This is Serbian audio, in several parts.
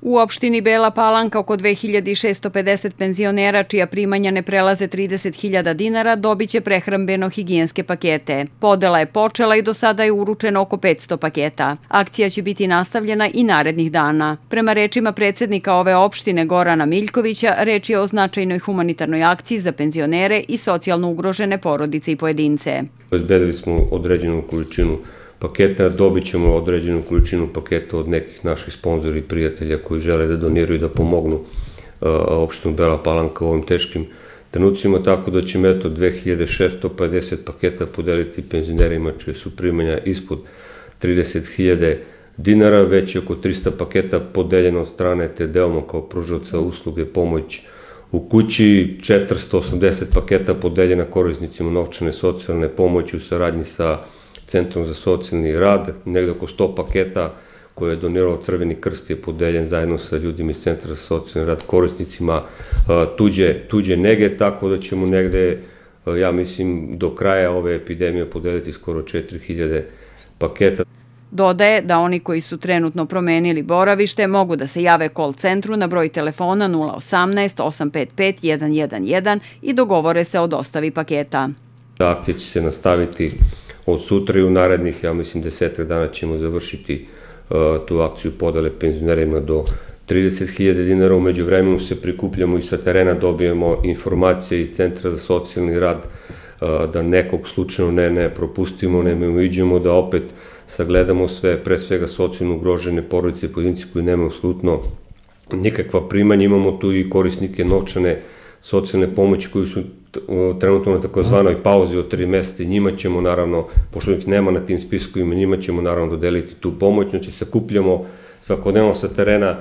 U opštini Bela Palanka oko 2650 penzionera čija primanja ne prelaze 30.000 dinara dobiće prehrambeno-higijenske pakete. Podela je počela i do sada je uručeno oko 500 paketa. Akcija će biti nastavljena i narednih dana. Prema rečima predsednika ove opštine Gorana Miljkovića, reč je o značajnoj humanitarnoj akciji za penzionere i socijalno ugrožene porodice i pojedince. Izbedili smo određenu količinu paketa, dobit ćemo određenu količinu paketa od nekih naših sponzora i prijatelja koji žele da doniraju i da pomognu opštinu Bela Palanka u ovim teškim trenucima, tako da ćemo eto 2650 paketa podeliti penzionerima čije su primanja ispod 30.000 dinara, već je oko 300 paketa podeljeno od strane te delma kao pružavca usluge pomoć u kući, 480 paketa podeljena korisnicima novčane socijalne pomoći u saradnji sa Centrom za socijalni rad, negde oko 100 paketa koje je donirao Crveni krst je podeljen zajedno sa ljudima iz Centra za socijalni rad, korisnicima e, tuđe, tuđe nege, tako da ćemo negde, e, ja mislim, do kraja ove epidemije podeliti skoro 4000 paketa. Dodaje da oni koji su trenutno promenili boravište mogu da se jave call centru na broj telefona 018 855 111 i dogovore se o dostavi paketa. Akcija će se nastaviti Od sutra i u narednih, ja mislim, desetak dana ćemo završiti e, tu akciju podale penzionerima do 30.000 dinara, umeđu vremenu se prikupljamo i sa terena dobijemo informacije iz Centra za socijalni rad e, da nekog slučajno ne, ne propustimo, ne mimoiđemo, da opet sagledamo sve, pre svega socijalno ugrožene porodice i pojedinci koji nema absolutno nikakva primanja, imamo tu i korisnike novčane uh, socijalne pomoći koji su trenutno na takozvanoj mhm. pauzi od tri meseca i njima ćemo naravno, pošto ih nema na tim spiskovima, njima ćemo naravno dodeliti tu pomoć, znači sakupljamo svakodnevno sa terena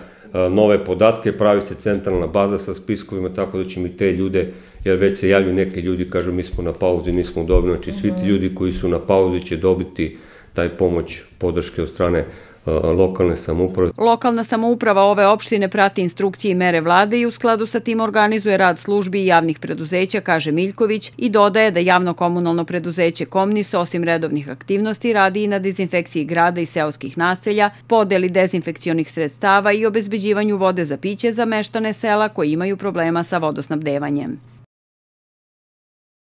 nove podatke, pravi se centralna baza sa spiskovima, tako da ćemo i te ljude, jer već se javljaju neki ljudi, kažu mi smo na pauzi, nismo dobili, znači svi ti mhm. ljudi koji su na pauzi će dobiti taj pomoć podrške od strane lokalne samouprave. Lokalna samouprava ove opštine prati instrukcije i mere vlade i u skladu sa tim organizuje rad službi i javnih preduzeća, kaže Miljković, i dodaje da javno-komunalno preduzeće Komnis, osim redovnih aktivnosti, radi i na dezinfekciji grada i seoskih naselja, podeli dezinfekcionih sredstava i obezbeđivanju vode za piće za meštane sela koji imaju problema sa vodosnabdevanjem.